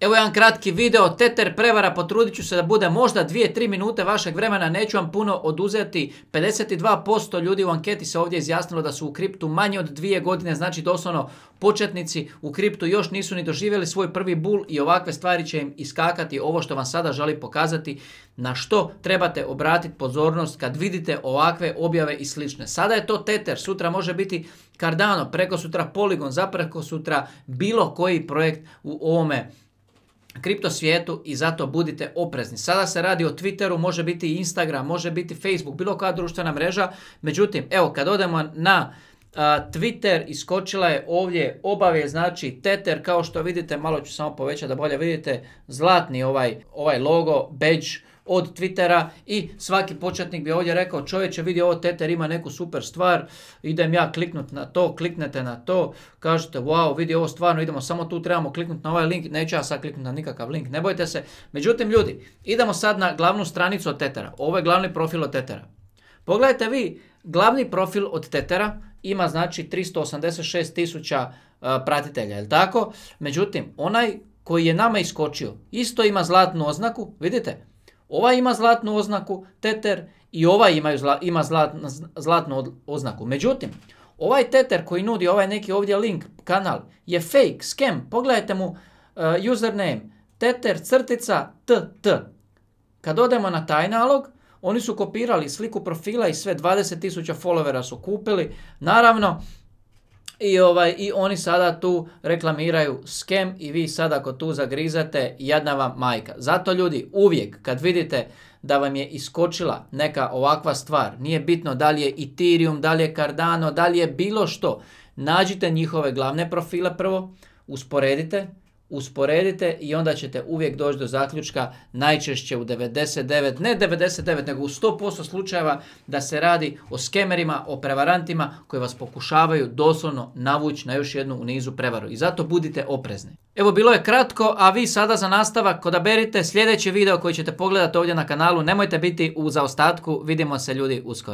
Evo jedan kratki video, Teter prevara, potrudit ću se da bude možda 2-3 minute vašeg vremena, neću vam puno oduzeti. 52% ljudi u anketi se ovdje izjasnilo da su u kriptu manje od dvije godine, znači doslovno početnici u kriptu još nisu ni doživjeli svoj prvi bull i ovakve stvari će im iskakati ovo što vam sada želi pokazati na što trebate obratiti pozornost kad vidite ovakve objave i slične. Sada je to Teter, sutra može biti kardano, preko sutra poligon, zapreko sutra bilo koji projekt u ovome kripto svijetu i zato budite oprezni. Sada se radi o Twitteru, može biti Instagram, može biti Facebook, bilo koja društvena mreža. Međutim, evo kad odemo na Twitter iskočila je ovdje obavje, znači Tether kao što vidite, malo ću samo povećati da bolje vidite, zlatni ovaj, ovaj logo, badge, od Twittera i svaki početnik bi ovdje rekao čovječe vidi ovo Teter ima neku super stvar, idem ja kliknut na to, kliknete na to, kažete wow vidi ovo stvarno idemo samo tu trebamo kliknuti na ovaj link, neću ja sad kliknuti na nikakav link, ne bojte se. Međutim ljudi, idemo sad na glavnu stranicu od Tetera, ovo je glavni profil od Tetera. Pogledajte vi, glavni profil od Tetera ima znači 386 tisuća e, pratitelja, je li tako? Međutim, onaj koji je nama iskočio, isto ima zlatnu oznaku, vidite, Ovaj ima zlatnu oznaku teter i ovaj ima, ima zlatnu oznaku. Međutim, ovaj teter koji nudi ovaj neki ovdje link, kanal, je fake, scam. Pogledajte mu eh, username teter crtica tt. Kad odemo na taj nalog, oni su kopirali sliku profila i sve 20.000 followera su kupili. Naravno, i, ovaj, I oni sada tu reklamiraju skem i vi sada ako tu zagrizate, jedna vam majka. Zato ljudi, uvijek kad vidite da vam je iskočila neka ovakva stvar, nije bitno da li je Ethereum, da li je Cardano, da li je bilo što, nađite njihove glavne profile prvo, usporedite, usporedite i onda ćete uvijek doći do zaključka najčešće u 99, ne 99 nego u 100% slučajeva da se radi o skemerima, o prevarantima koji vas pokušavaju doslovno navući na još jednu u nizu prevaru i zato budite oprezni. Evo bilo je kratko, a vi sada za nastavak odaberite sljedeći video koji ćete pogledati ovdje na kanalu, nemojte biti u zaostatku, vidimo se ljudi uskoro.